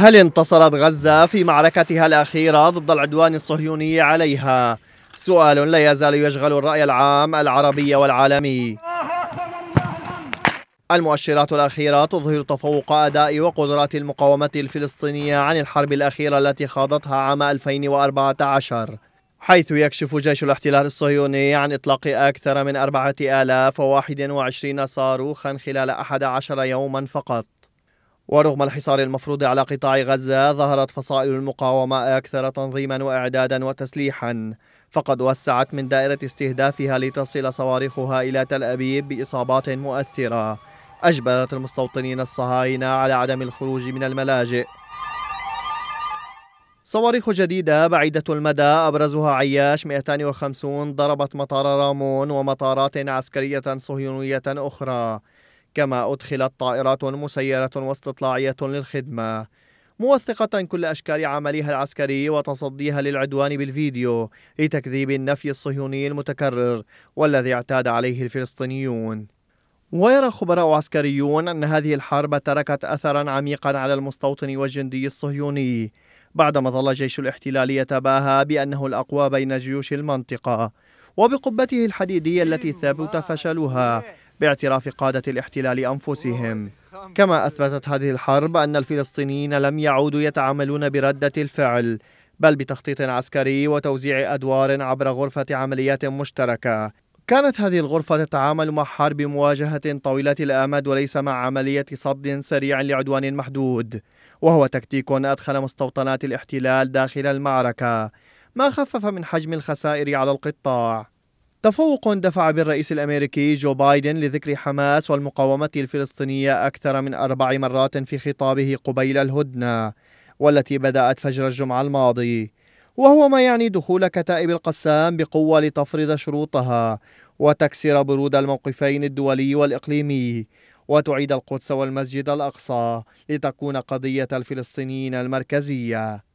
هل انتصرت غزة في معركتها الأخيرة ضد العدوان الصهيوني عليها؟ سؤال لا يزال يشغل الرأي العام العربي والعالمي المؤشرات الأخيرة تظهر تفوق أداء وقدرات المقاومة الفلسطينية عن الحرب الأخيرة التي خاضتها عام 2014 حيث يكشف جيش الاحتلال الصهيوني عن إطلاق أكثر من 4021 صاروخا خلال 11 يوما فقط ورغم الحصار المفروض على قطاع غزة ظهرت فصائل المقاومة أكثر تنظيما وإعدادا وتسليحا فقد وسعت من دائرة استهدافها لتصل صواريخها إلى تل أبيب بإصابات مؤثرة أجبرت المستوطنين الصهاينة على عدم الخروج من الملاجئ صواريخ جديدة بعيدة المدى أبرزها عياش 250 ضربت مطار رامون ومطارات عسكرية صهيونية أخرى كما أدخلت طائرات مسيرة واستطلاعية للخدمة موثقة كل أشكال عملها العسكري وتصديها للعدوان بالفيديو لتكذيب النفي الصهيوني المتكرر والذي اعتاد عليه الفلسطينيون ويرى خبراء عسكريون أن هذه الحرب تركت أثرا عميقا على المستوطن والجندي الصهيوني بعدما ظل جيش الاحتلال يتباهى بأنه الأقوى بين جيوش المنطقة وبقبته الحديدية التي ثبت فشلها باعتراف قادة الاحتلال أنفسهم كما أثبتت هذه الحرب أن الفلسطينيين لم يعودوا يتعاملون بردة الفعل بل بتخطيط عسكري وتوزيع أدوار عبر غرفة عمليات مشتركة كانت هذه الغرفة تتعامل مع حرب مواجهة طويلة الآمد وليس مع عملية صد سريع لعدوان محدود وهو تكتيك أدخل مستوطنات الاحتلال داخل المعركة ما خفف من حجم الخسائر على القطاع تفوق دفع بالرئيس الامريكي جو بايدن لذكر حماس والمقاومه الفلسطينيه اكثر من اربع مرات في خطابه قبيل الهدنه والتي بدات فجر الجمعه الماضي وهو ما يعني دخول كتائب القسام بقوه لتفرض شروطها وتكسر برود الموقفين الدولي والاقليمي وتعيد القدس والمسجد الاقصى لتكون قضيه الفلسطينيين المركزيه